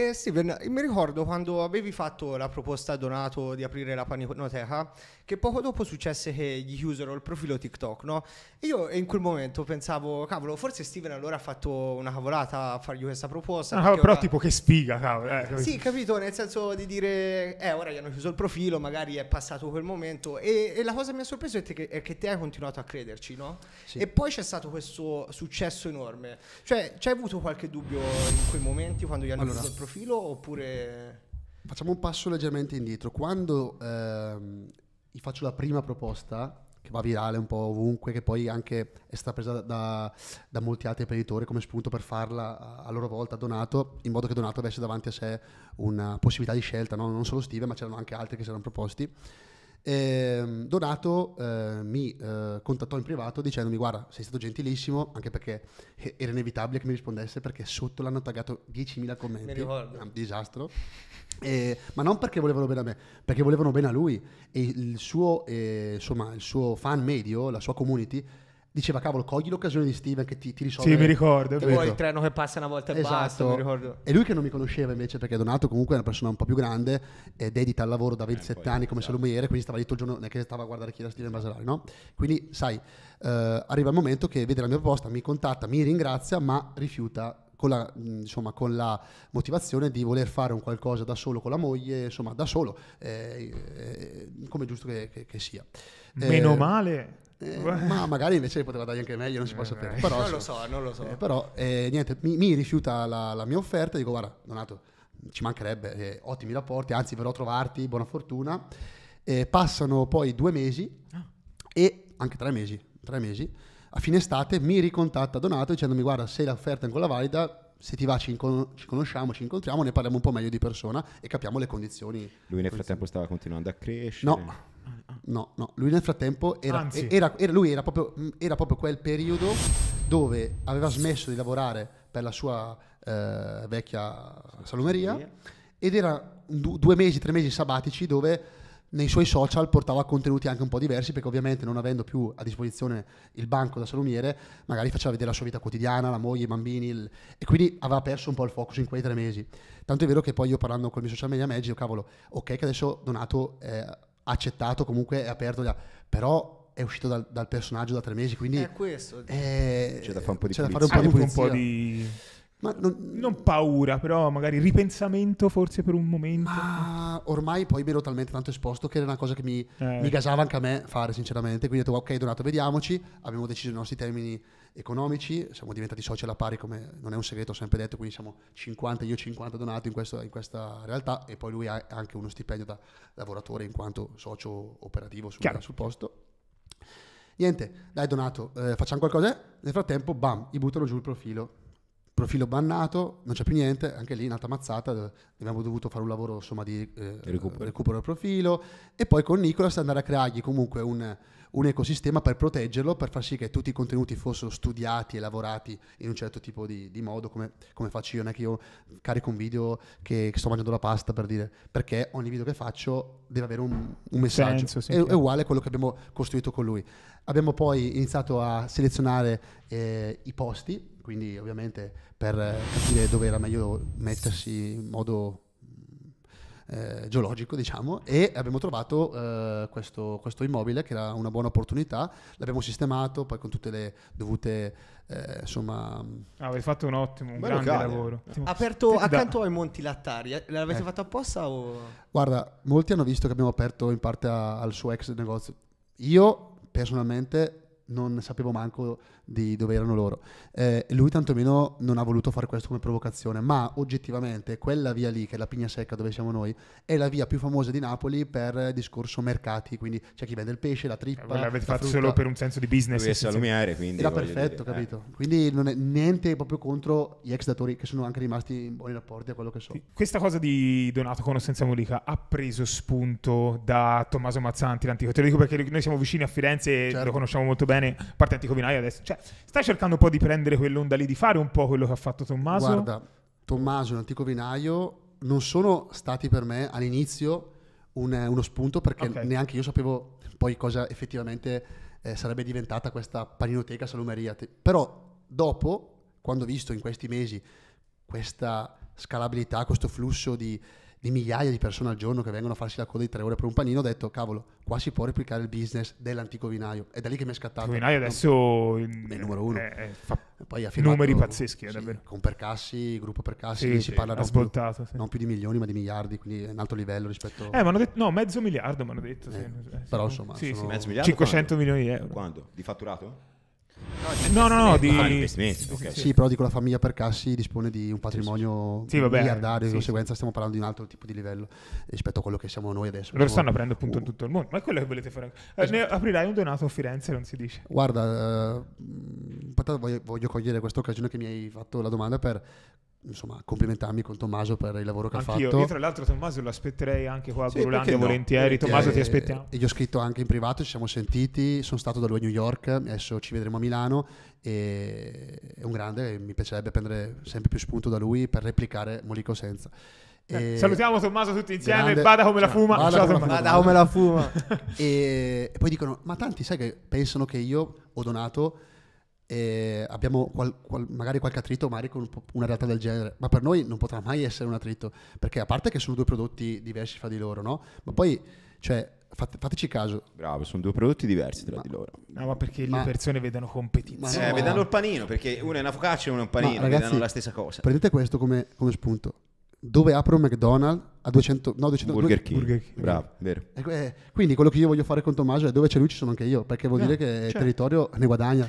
E Steven, mi ricordo quando avevi fatto la proposta a Donato di aprire la paninoteca, che poco dopo successe che gli chiusero il profilo TikTok, no? Io in quel momento pensavo, cavolo, forse Steven allora ha fatto una cavolata a fargli questa proposta. Ah, però ora... tipo che sfiga, cavolo. Eh, capito. Sì, capito, nel senso di dire, eh, ora gli hanno chiuso il profilo, magari è passato quel momento. E, e la cosa che mi ha sorpreso è, che, è che te hai continuato a crederci, no? Sì. E poi c'è stato questo successo enorme. Cioè, c'hai avuto qualche dubbio in quei momenti quando gli hanno allora. chiuso il profilo? profilo oppure... Facciamo un passo leggermente indietro. Quando ehm, gli faccio la prima proposta, che va virale un po' ovunque, che poi anche è stata presa da, da molti altri imprenditori come spunto per farla a loro volta a Donato, in modo che Donato avesse davanti a sé una possibilità di scelta, no? non solo Steve, ma c'erano anche altri che si erano proposti. E ehm, Donato eh, mi eh, contattò in privato dicendomi guarda sei stato gentilissimo anche perché eh, era inevitabile che mi rispondesse perché sotto l'hanno taggato 10.000 commenti. Mi ah, Un disastro. Eh, ma non perché volevano bene a me, perché volevano bene a lui e il suo, eh, insomma, il suo fan medio, la sua community diceva cavolo cogli l'occasione di Steven che ti, ti risolve sì mi ricordo è poi il treno che passa una volta e esatto. basta mi ricordo e lui che non mi conosceva invece perché Donato comunque è una persona un po' più grande è dedita al lavoro da 27 eh, anni come esatto. salumiere quindi stava lì tutto il giorno che stava a guardare chi era Steven Baselari no? quindi sai eh, arriva il momento che vede la mia proposta mi contatta mi ringrazia ma rifiuta con la, insomma, con la, motivazione di voler fare un qualcosa da solo con la moglie, insomma, da solo, eh, eh, come giusto che, che, che sia. Meno eh, male eh, ma magari invece poteva dargli anche meglio, non si può eh, sapere. Però, non lo so, non lo so. Eh, però eh, niente, mi, mi rifiuta la, la, mia offerta, dico guarda Donato, ci mancherebbe, eh, ottimi rapporti, anzi verrò a trovarti, buona fortuna. passano poi due mesi ah. e anche tre mesi, tre mesi, a fine estate mi ricontatta Donato dicendomi guarda se l'offerta è ancora valida se ti va ci, incon- ci, conosciamo, ci incontriamo, ne parliamo un po' meglio di persona e capiamo le condizioni. Lui nel frattempo stava continuando a crescere. No, No, no, lui nel frattempo era, era, era, lui era, proprio, era proprio quel periodo dove aveva smesso di lavorare per la sua eh, vecchia salumeria ed era due mesi, tre mesi sabbatici dove nei suoi social portava contenuti anche un po' diversi perché ovviamente non avendo più a disposizione il banco da salumiere magari faceva vedere la sua vita quotidiana, la moglie, i bambini il... e quindi aveva perso un po' il focus in quei tre mesi tanto è vero che poi io parlando con il mio social media manager cavolo ok che adesso Donato eh, accettato, comunque è aperto, però è uscito dal, dal personaggio da tre mesi, quindi... È questo. È... Eh, c'è da fare un po' di, c'è da fare un po di pulizia. Un po di... Non... non... paura, però magari ripensamento forse per un momento. Ma ormai poi mi ero talmente tanto esposto che era una cosa che mi, eh. mi gasava anche a me fare, sinceramente. Quindi ho detto, ok, Donato, vediamoci. Abbiamo deciso i nostri termini economici, siamo diventati soci alla pari, come non è un segreto, ho sempre detto, quindi siamo 50, io 50 Donato in, questo, in questa realtà. E poi lui ha anche uno stipendio da lavoratore in quanto socio operativo sul, sul posto. Niente, dai Donato, eh, facciamo qualcosa. Nel frattempo, bam, gli buttano giù il profilo profilo bannato, non c'è più niente, anche lì in alta mazzata eh, abbiamo dovuto fare un lavoro insomma, di eh, recupero. recupero del profilo e poi con Nicolas andare a creargli comunque un, un ecosistema per proteggerlo, per far sì che tutti i contenuti fossero studiati e lavorati in un certo tipo di, di modo, come, come, faccio io, non è che io carico un video che, che, sto mangiando la pasta per dire, perché ogni video che faccio deve avere un, un messaggio, Senso, sì, è, è, uguale a quello che abbiamo costruito con lui. Abbiamo poi iniziato a selezionare eh, i posti, quindi ovviamente per eh, capire dove era meglio mettersi in modo eh, geologico, diciamo, e abbiamo trovato eh, questo, questo, immobile che era una buona opportunità, l'abbiamo sistemato poi con tutte le dovute, eh, insomma... Ah, avete fatto un ottimo, un grande locale. Eh. lavoro. Aperto da. accanto ai Monti Lattari, eh, l'avete eh. fatto apposta o... Guarda, molti hanno visto che abbiamo aperto in parte a, al suo ex negozio. Io personalmente non sapevo manco di dove erano loro. Eh, lui tantomeno non ha voluto fare questo come provocazione, ma oggettivamente quella via lì, che è la Pigna Secca dove siamo noi, è la via più famosa di Napoli per discorso mercati, quindi c'è chi vende il pesce, la trippa. Eh, l'avete fatto frutta. solo per un senso di business. Lui è salumiere, quindi... Era perfetto, dire, eh. capito? Eh. Quindi non è niente proprio contro gli ex datori che sono anche rimasti in buoni rapporti a quello che so. Questa cosa di Donato con Ossenza Molica ha preso spunto da Tommaso Mazzanti, l'antico. Te lo dico perché noi siamo vicini a Firenze e certo. lo conosciamo molto bene bene, a parte Anticovinai adesso. Cioè, stai cercando un po' di prendere quell'onda lì, di fare un po' quello che ha fatto Tommaso? Guarda, Tommaso e l'Antico Vinaio non sono stati per me all'inizio un, uno spunto perché okay. neanche io sapevo poi cosa effettivamente eh, sarebbe diventata questa paninoteca salumeria. Però dopo, quando ho visto in questi mesi questa scalabilità, questo flusso di di migliaia di persone al giorno che vengono a farsi la coda di tre ore per un panino, ho detto, cavolo, qua si può replicare il business dell'antico vinaio. È da lì che mi è scattato. Il vinaio adesso è il numero uno. È, è, fa Poi ha firmato, numeri pazzeschi, sì, davvero. Con Percassi, gruppo Percassi, sì, si sì, parla non più, non più di milioni ma di miliardi, quindi è un altro livello rispetto... Eh, ma hanno detto, no, mezzo miliardo mi hanno detto. Eh, eh però insomma... 500 quando? milioni di euro. Quando? Di fatturato? No, no, no, di... okay. Sì, però dico la famiglia per cassi dispone di un patrimonio sì, vabbè, miliardario, di sì, conseguenza stiamo parlando di un altro tipo di livello rispetto a quello che siamo noi adesso. Lo stanno aprendo appunto uh, in tutto il mondo, ma è quello che volete fare. Eh, esatto. Ne aprirai un donato a Firenze, non si dice. Guarda, eh, mm, voglio, voglio cogliere questa occasione che mi hai fatto la domanda per insomma, complimentarmi con Tommaso per il lavoro che Anch'io. ha fatto. Io, tra l'altro, Tommaso lo aspetterei anche qua a sì, Gurulandia no? volentieri. Eh, Tommaso, eh, ti aspettiamo. E gli ho scritto anche in privato, ci siamo sentiti. Sono stato da lui a New York, adesso ci vedremo a Milano. E è un grande, mi piacerebbe prendere sempre più spunto da lui per replicare Molico Senza. Eh, salutiamo Tommaso tutti insieme, grande, bada come la fuma. Bada, Ciao, come, Tommaso. bada come la fuma. e poi dicono, ma tanti sai che pensano che io ho donato e eh, abbiamo qual, qual, magari qualche attrito magari con una realtà del genere, ma per noi non potrà mai essere un attrito, perché a parte che sono due prodotti diversi fra di loro, no? Ma poi, cioè, fate, fateci caso. Bravo, sono due prodotti diversi tra ma, di loro. No, ma perché ma, le persone vedono competizione. No, eh, vedano il panino, perché uno è una focaccia e uno è un panino, ragazzi, vedano la stessa cosa. Prendete questo come, come spunto. Dove apro un McDonald's a 200... No, 200... Burger King. Burger King. Bravo, vero. E, eh, eh, quindi quello che io voglio fare con Tommaso è dove c'è lui ci sono anche io, perché vuol no, dire che il certo. territorio ne guadagna.